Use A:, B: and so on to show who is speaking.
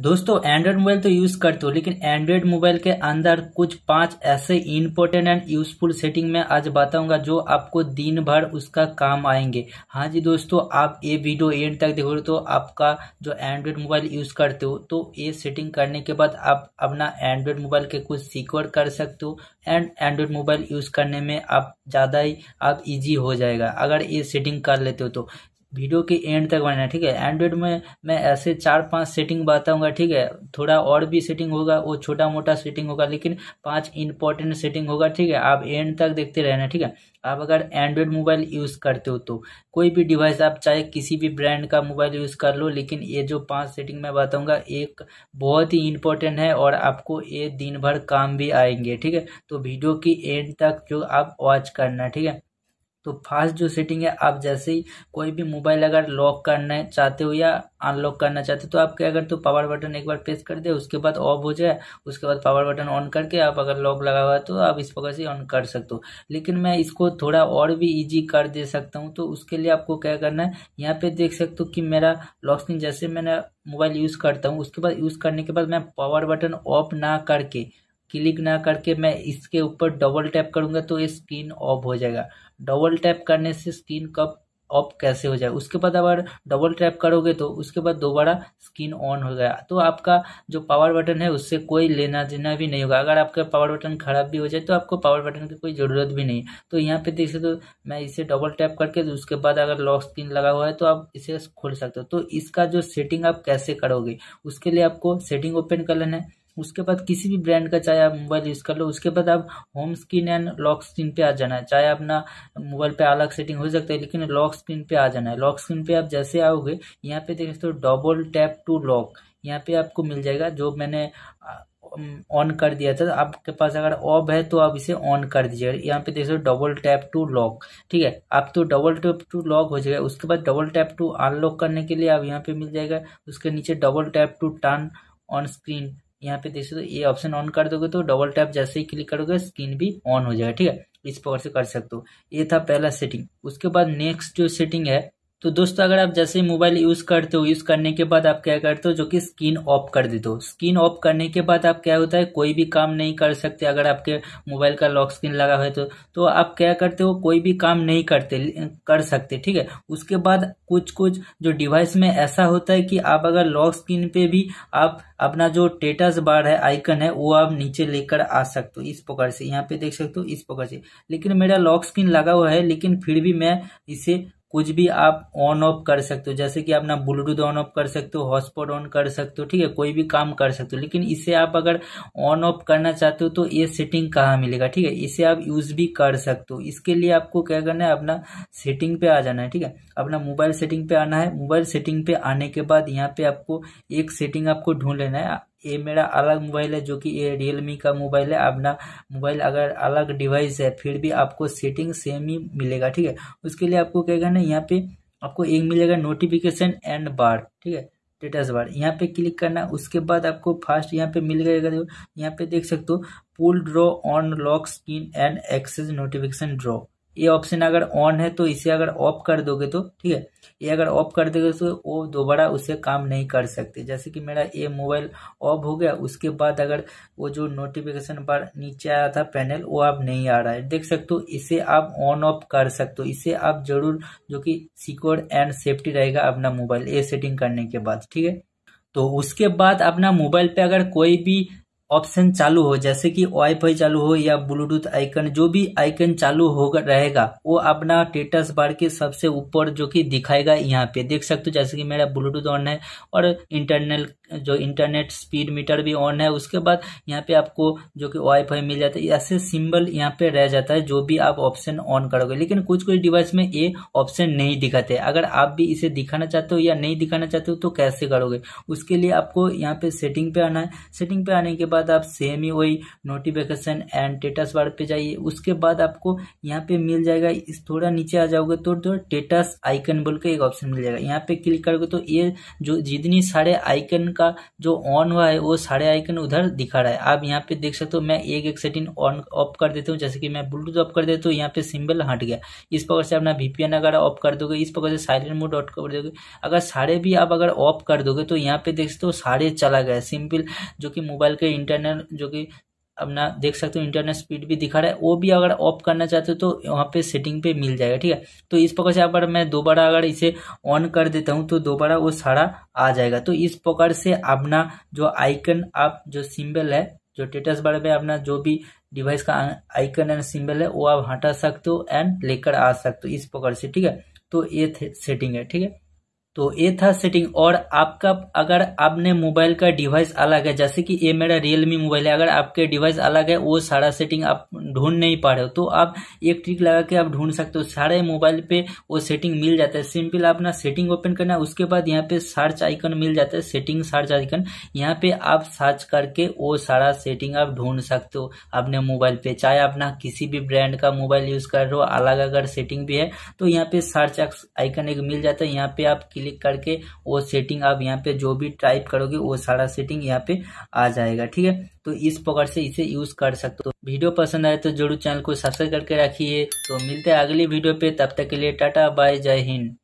A: दोस्तों Android mobile तो use करते हो लेकिन एंड्रॉयड मोबाइल के अंदर कुछ पांच ऐसे इंपोर्टेंट एंड यूजफुल सेटिंग में आज बताऊंगा जो आपको दिन भर उसका काम आएंगे हाँ जी दोस्तों आप ये वीडियो एंड तक देखो तो आपका जो एंड्रॉयड मोबाइल यूज करते हो तो ये सेटिंग करने के बाद आप अपना एंड्रॉयड मोबाइल के कुछ सिक्योर कर सकते हो एंड एंड्रॉयड मोबाइल यूज करने में आप ज़्यादा ही आप इजी हो जाएगा अगर ये सेटिंग कर लेते हो तो वीडियो के एंड तक बनाना ठीक है एंड्रॉयड में मैं ऐसे चार पांच सेटिंग बताऊंगा ठीक है थोड़ा और भी सेटिंग होगा वो छोटा मोटा सेटिंग होगा लेकिन पांच इंपॉर्टेंट सेटिंग होगा ठीक है आप एंड तक देखते रहना ठीक है आप अगर एंड्रॉयड मोबाइल यूज़ करते हो तो कोई भी डिवाइस आप चाहे किसी भी ब्रांड का मोबाइल यूज़ कर लो लेकिन ये जो पांच सेटिंग मैं बताऊंगा एक बहुत ही इंपॉर्टेंट है और आपको ये दिन भर काम भी आएंगे ठीक है तो वीडियो की एंड तक जो आप वॉच करना ठीक है तो फास्ट जो सेटिंग है आप जैसे ही कोई भी मोबाइल अगर लॉक करना चाहते हो या अनलॉक करना चाहते हो तो आप क्या करते हो तो पावर बटन एक बार प्रेस कर दे उसके बाद ऑफ हो जाए उसके बाद पावर बटन ऑन करके आप अगर लॉक लगा हुआ है तो आप इस प्रकार से ऑन कर सकते हो लेकिन मैं इसको थोड़ा और भी ईजी कर दे सकता हूँ तो उसके लिए आपको क्या करना है यहाँ पे देख सकते हो कि मेरा लॉक स्क्रीन जैसे मैंने मोबाइल यूज़ करता हूँ उसके बाद यूज़ करने के बाद मैं पावर बटन ऑफ ना करके क्लिक ना करके मैं इसके ऊपर डबल टैप करूंगा तो ये स्क्रीन ऑफ हो जाएगा डबल टैप करने से स्क्रीन कब ऑफ कैसे हो जाए उसके बाद अगर डबल टैप करोगे तो उसके बाद दोबारा स्क्रीन ऑन हो गया तो आपका जो पावर बटन है उससे कोई लेना देना भी नहीं होगा अगर आपका पावर बटन खराब भी हो जाए तो आपको पावर बटन की कोई ज़रूरत भी नहीं तो यहाँ पे देख सकते हो तो मैं इसे डबल टैप करके तो उसके बाद अगर लॉक स्क्रीन लगा हुआ है तो आप इसे खोल सकते हो तो इसका जो सेटिंग आप कैसे करोगे उसके लिए आपको सेटिंग ओपन कर लेना है उसके बाद किसी भी ब्रांड का चाहे आप मोबाइल यूज़ कर लो उसके बाद आप home screen and lock screen पे आ जाना है चाहे अपना मोबाइल पे अलग सेटिंग हो सकता है लेकिन लॉक स्क्रीन पे आ जाना है लॉक स्क्रीन पे आप जैसे आओगे यहाँ पे देख सकते हो डबल टैप टू लॉक यहाँ पे आपको मिल जाएगा जो मैंने ऑन कर दिया था आपके पास अगर ऑफ है तो आप इसे ऑन कर दीजिएगा यहाँ पे देख सकते हो डबल टैप टू लॉक ठीक है आप तो डबल टैप टू लॉक हो जाएगा उसके बाद डबल टैप टू अनलॉक करने के लिए आप यहाँ पे मिल जाएगा उसके नीचे double tap to turn on screen यहाँ पे देख सकते हो ये ऑप्शन ऑन कर दोगे तो डबल टैप जैसे ही क्लिक करोगे स्क्रीन भी ऑन हो जाएगा ठीक है इस प्रकार से कर सकते हो ये था पहला सेटिंग उसके बाद नेक्स्ट जो सेटिंग है तो दोस्तों अगर आप जैसे मोबाइल यूज़ करते हो यूज़ करने के बाद आप क्या करते हो जो कि स्क्रीन ऑफ कर देते हो स्क्रीन ऑफ करने के बाद आप क्या होता है कोई भी काम नहीं कर सकते अगर आपके मोबाइल का लॉक स्क्रीन लगा हुआ है तो, तो आप क्या करते हो कोई भी काम नहीं करते कर सकते ठीक है उसके बाद कुछ कुछ जो डिवाइस में ऐसा होता है कि आप अगर लॉक स्क्रीन पे भी आप अपना जो टेटस बार है आइकन है वो आप नीचे लेकर आ सकते हो इस प्रकार से यहाँ पे देख सकते हो इस प्रकार से लेकिन मेरा लॉक स्क्रीन लगा हुआ है लेकिन फिर भी मैं इसे कुछ भी आप ऑन ऑफ कर सकते हो जैसे कि आप ना ब्लूटूथ ऑन ऑफ कर सकते हो हॉटस्पॉट ऑन कर सकते हो ठीक है कोई भी काम कर सकते हो लेकिन इसे आप अगर ऑन ऑफ करना चाहते हो तो ये सेटिंग कहाँ मिलेगा ठीक है इसे आप यूज़ भी कर सकते हो इसके लिए आपको क्या करना है अपना सेटिंग पे आ जाना है ठीक है अपना मोबाइल सेटिंग पे आना है मोबाइल सेटिंग पे आने के बाद यहाँ पे आपको एक सेटिंग आपको ढूंढ लेना है ये मेरा अलग मोबाइल है जो कि ये रियलमी का मोबाइल है अपना मोबाइल अगर अलग डिवाइस है फिर भी आपको सेटिंग सेम ही मिलेगा ठीक है उसके लिए आपको क्या करना है यहाँ पे आपको एक मिलेगा नोटिफिकेशन एंड बार ठीक है स्टेटस बार यहाँ पे क्लिक करना उसके बाद आपको फास्ट यहाँ पे मिल गएगा यहाँ पे देख सकते हो pull draw on lock screen and access notification draw ये ऑप्शन अगर ऑन है तो इसे अगर ऑफ कर दोगे तो ठीक है ये अगर ऑफ कर दोगे तो वो दोबारा उसे काम नहीं कर सकते जैसे कि मेरा ये मोबाइल ऑफ हो गया उसके बाद अगर वो जो नोटिफिकेशन बार नीचे आया था पैनल वो अब नहीं आ रहा है देख सकते हो इसे आप ऑन ऑफ कर सकते हो इसे आप जरूर जो कि सिक्योर एंड सेफ्टी रहेगा अपना मोबाइल ये सेटिंग करने के बाद ठीक है तो उसके बाद अपना मोबाइल पे अगर कोई भी ऑप्शन चालू हो जैसे कि वाईफाई चालू हो या ब्लूटूथ आइकन जो भी आइकन चालू होगा रहेगा वो अपना टेटस बार के सबसे ऊपर जो कि दिखाएगा यहाँ पे देख सकते हो जैसे कि मेरा ब्लूटूथ ऑन है और इंटरनल जो इंटरनेट स्पीड मीटर भी ऑन है उसके बाद यहाँ पे आपको जो कि वाईफाई मिल जाता है ऐसे सिंबल यहाँ पे रह जाता है जो भी आप ऑप्शन ऑन करोगे लेकिन कुछ कुछ डिवाइस में ये ऑप्शन नहीं दिखाते अगर आप भी इसे दिखाना चाहते हो या नहीं दिखाना चाहते हो तो कैसे करोगे उसके लिए आपको यहाँ पे सेटिंग पे आना है सेटिंग पे आने के बाद आप सेम ही वही नोटिफिकेशन एंड टेटस बार पे जाइए उसके बाद आपको यहाँ पे मिल जाएगा इस थोड़ा नीचे आ जाओगे तो टेटस आइकन बोल के एक ऑप्शन मिल जाएगा यहाँ पे क्लिक करोगे तो ये जो जितनी सारे आइकन का का जो ऑन हुआ है वो सारे आइकन उधर दिखा रहा है आप यहाँ पे देख सकते हो मैं एक एक सेटिंग ऑन ऑफ कर देता हूँ जैसे कि मैं ब्लूटूथ ऑफ कर देता हूँ यहाँ पे सिंबल हट गया इस प्रकार से अपना वीपीएन अगर ऑफ कर दोगे इस प्रकार से साइलेंट मोड ऑफ कर दोगे अगर सारे भी आप अगर ऑफ कर दोगे तो यहाँ पे देख सकते हो सारे चला गया सिंपल जो कि मोबाइल के इंटरनल जो कि अपना देख सकते हो इंटरनेट स्पीड भी दिखा रहा है वो भी अगर ऑफ करना चाहते हो तो वहाँ पे सेटिंग पे मिल जाएगा ठीक है तो इस प्रकार से अगर मैं दोबारा अगर इसे ऑन कर देता हूँ तो दोबारा वो सारा आ जाएगा तो इस प्रकार से अपना जो आइकन आप जो सिम्बल है जो टेटस बार में अपना जो भी डिवाइस का आइकन एंड सिम्बल है वो आप हटा सकते हो एंड लेकर आ सकते हो इस प्रकार से ठीक है तो ये सेटिंग है ठीक है तो ये था सेटिंग और आपका अगर आपने मोबाइल का डिवाइस अलग है जैसे कि ये मेरा रियलमी मोबाइल है अगर आपके डिवाइस अलग है वो सारा सेटिंग आप ढूंढ नहीं पा रहे हो तो आप एक ट्रिक लगा के आप ढूंढ सकते हो सारे मोबाइल पे वो सेटिंग मिल जाता है सिंपल आप ना सेटिंग ओपन करना है उसके बाद यहाँ पे सर्च आइकन मिल जाता है सेटिंग सर्च आइकन यहाँ पे आप सर्च करके वो सारा सेटिंग आप ढूंढ सकते हो अपने मोबाइल पे चाहे आप ना किसी भी ब्रांड का मोबाइल यूज कर रहे हो अलग अगर सेटिंग भी है तो यहाँ पे सर्च आइकन एक मिल जाता है यहाँ पे आप क्लिक करके वो सेटिंग आप यहाँ पे जो भी टाइप करोगे वो सारा सेटिंग यहाँ पे आ जाएगा ठीक है तो इस प्रकार से इसे यूज कर सकते हो वीडियो पसंद आए तो जरूर चैनल को सब्सक्राइब करके रखिए तो मिलते हैं अगली वीडियो पे तब तक के लिए टाटा बाय जय हिंद